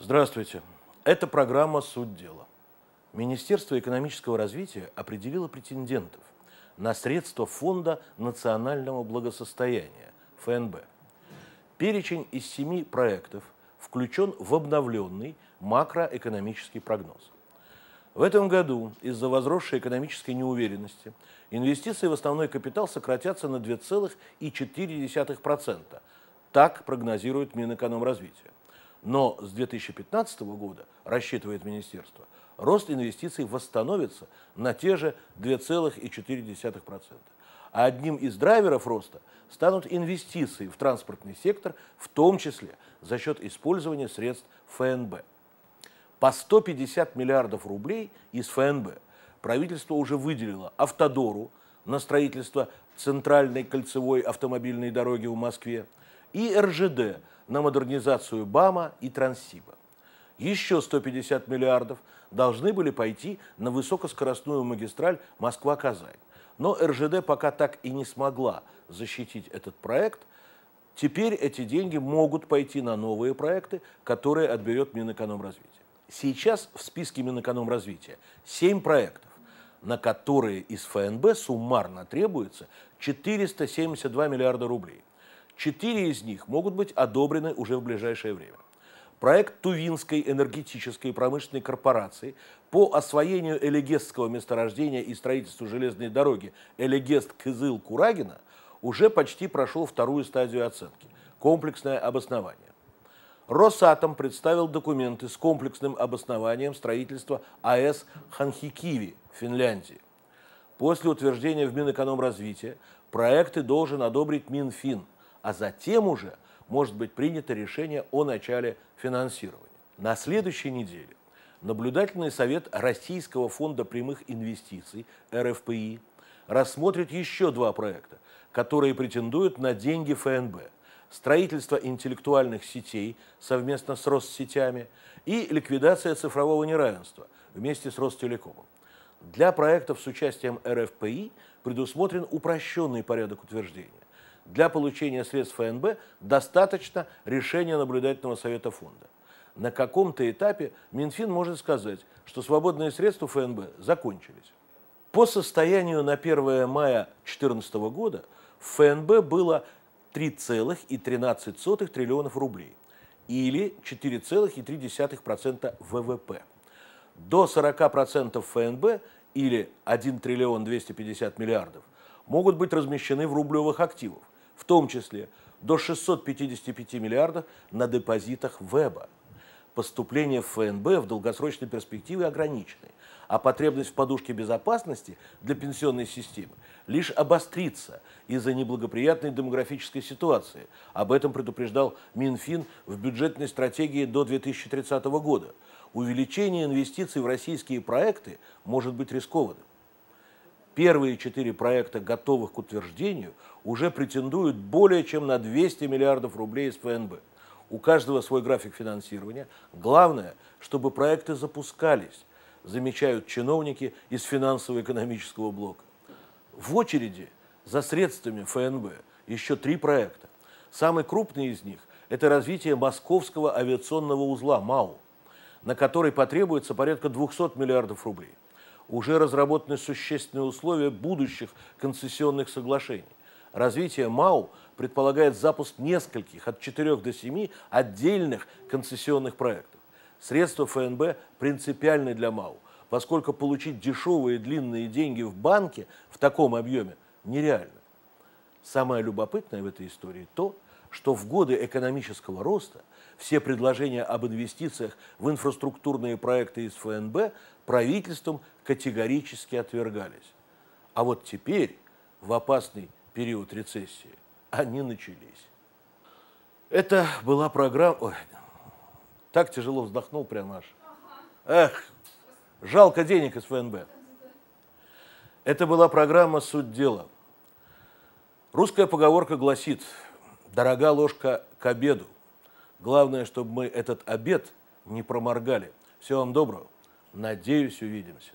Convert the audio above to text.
Здравствуйте. Это программа «Суть дела». Министерство экономического развития определило претендентов на средства Фонда национального благосостояния, ФНБ. Перечень из семи проектов включен в обновленный макроэкономический прогноз. В этом году из-за возросшей экономической неуверенности инвестиции в основной капитал сократятся на 2,4%. Так прогнозирует Минэкономразвитие. Но с 2015 года, рассчитывает министерство, рост инвестиций восстановится на те же 2,4%. А одним из драйверов роста станут инвестиции в транспортный сектор, в том числе за счет использования средств ФНБ. По 150 миллиардов рублей из ФНБ правительство уже выделило «Автодору» на строительство центральной кольцевой автомобильной дороги в Москве и РЖД – на модернизацию БАМа и Транссиба. Еще 150 миллиардов должны были пойти на высокоскоростную магистраль Москва-Казань. Но РЖД пока так и не смогла защитить этот проект. Теперь эти деньги могут пойти на новые проекты, которые отберет Минэкономразвитие. Сейчас в списке Минэкономразвития 7 проектов, на которые из ФНБ суммарно требуется 472 миллиарда рублей. Четыре из них могут быть одобрены уже в ближайшее время. Проект Тувинской энергетической и промышленной корпорации по освоению Элегестского месторождения и строительству железной дороги Элегест-Кызыл-Курагина уже почти прошел вторую стадию оценки – комплексное обоснование. Росатом представил документы с комплексным обоснованием строительства АЭС Ханхикиви в Финляндии. После утверждения в Минэкономразвития проекты должен одобрить Минфин – а затем уже может быть принято решение о начале финансирования. На следующей неделе Наблюдательный совет Российского фонда прямых инвестиций, РФПИ, рассмотрит еще два проекта, которые претендуют на деньги ФНБ – строительство интеллектуальных сетей совместно с Россетями и ликвидация цифрового неравенства вместе с Ростелекомом. Для проектов с участием РФПИ предусмотрен упрощенный порядок утверждения. Для получения средств ФНБ достаточно решения наблюдательного совета фонда. На каком-то этапе Минфин может сказать, что свободные средства ФНБ закончились. По состоянию на 1 мая 2014 года в ФНБ было 3,13 триллионов рублей или 4,3% ВВП. До 40% ФНБ или 1 триллион 250 миллиардов могут быть размещены в рублевых активах – в том числе до 655 миллиардов на депозитах ВЭБа. Поступления в ФНБ в долгосрочной перспективе ограничены, а потребность в подушке безопасности для пенсионной системы лишь обострится из-за неблагоприятной демографической ситуации. Об этом предупреждал Минфин в бюджетной стратегии до 2030 года. Увеличение инвестиций в российские проекты может быть рискованным первые четыре проекта, готовых к утверждению, уже претендуют более чем на 200 миллиардов рублей из ФНБ. У каждого свой график финансирования. Главное, чтобы проекты запускались, замечают чиновники из финансово-экономического блока. В очереди за средствами ФНБ еще три проекта. Самый крупный из них – это развитие Московского авиационного узла МАУ, на который потребуется порядка 200 миллиардов рублей – уже разработаны существенные условия будущих концессионных соглашений. Развитие МАУ предполагает запуск нескольких, от 4 до 7 отдельных концессионных проектов. Средства ФНБ принципиальны для МАУ, поскольку получить дешевые длинные деньги в банке в таком объеме нереально. Самое любопытное в этой истории то, что в годы экономического роста все предложения об инвестициях в инфраструктурные проекты из ФНБ правительством категорически отвергались. А вот теперь, в опасный период рецессии, они начались. Это была программа... Ой, так тяжело вздохнул прям аж. Эх, жалко денег из ФНБ. Это была программа «Суть дела». Русская поговорка гласит, Дорога ложка к обеду. Главное, чтобы мы этот обед не проморгали. Всего вам доброго. Надеюсь, увидимся.